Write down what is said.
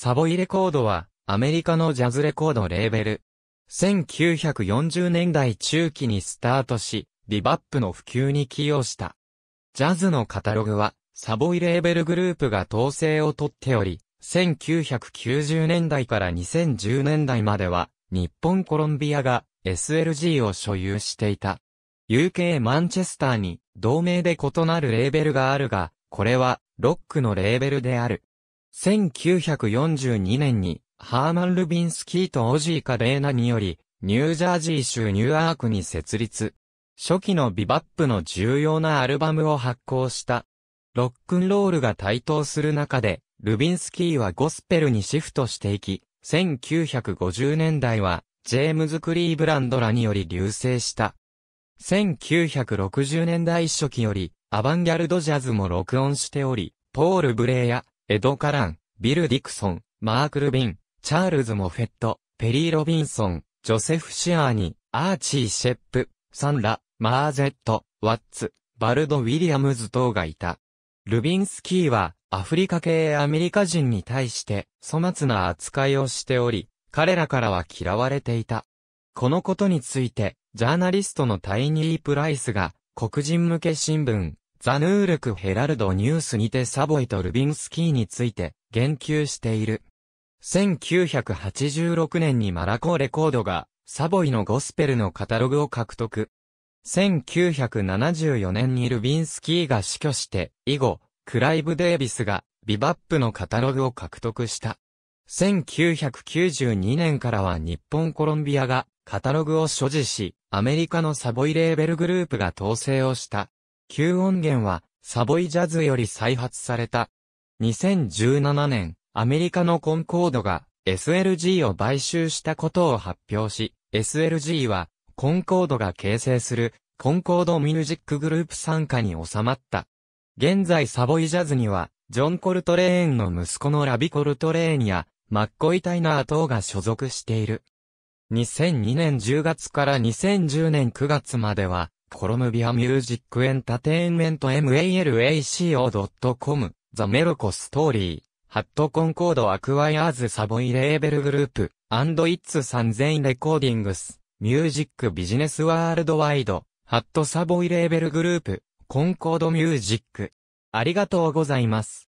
サボイレコードは、アメリカのジャズレコードレーベル。1940年代中期にスタートし、ビバップの普及に寄与した。ジャズのカタログは、サボイレーベルグループが統制をとっており、1990年代から2010年代までは、日本コロンビアが SLG を所有していた。UK マンチェスターに同名で異なるレーベルがあるが、これはロックのレーベルである。1942年に、ハーマン・ルビンスキーとオジー・カレーナにより、ニュージャージー州ニューアークに設立。初期のビバップの重要なアルバムを発行した。ロックンロールが台頭する中で、ルビンスキーはゴスペルにシフトしていき、1950年代は、ジェームズ・クリーブランドらにより流星した。1960年代初期より、アバンギャルドジャズも録音しており、ポール・ブレイやエド・カラン、ビル・ディクソン、マーク・ルビン、チャールズ・モフェット、ペリー・ロビンソン、ジョセフ・シアーニ、アーチー・シェップ、サンラ、マーゼット、ワッツ、バルド・ウィリアムズ等がいた。ルビンスキーは、アフリカ系アメリカ人に対して、粗末な扱いをしており、彼らからは嫌われていた。このことについて、ジャーナリストのタイニー・プライスが、黒人向け新聞、ザヌールク・ヘラルド・ニュースにてサボイとルビンスキーについて言及している。1986年にマラコレコードがサボイのゴスペルのカタログを獲得。1974年にルビンスキーが死去して以後、クライブ・デービスがビバップのカタログを獲得した。1992年からは日本コロンビアがカタログを所持し、アメリカのサボイレーベルグループが統制をした。旧音源は、サボイジャズより再発された。2017年、アメリカのコンコードが SLG を買収したことを発表し、SLG は、コンコードが形成する、コンコードミュージックグループ参加に収まった。現在サボイジャズには、ジョン・コルトレーンの息子のラビ・コルトレーンや、マッコイ・タイナー等が所属している。2002年10月から2010年9月までは、コロムビアミュージックエンタテインメント malaco.com ザメロコストーリーハットコンコードアクワイアーズサボイレーベルグループアンドイッツ3000レコーディングスミュージックビジネスワールドワイドハットサボイレーベルグループコンコードミュージックありがとうございます。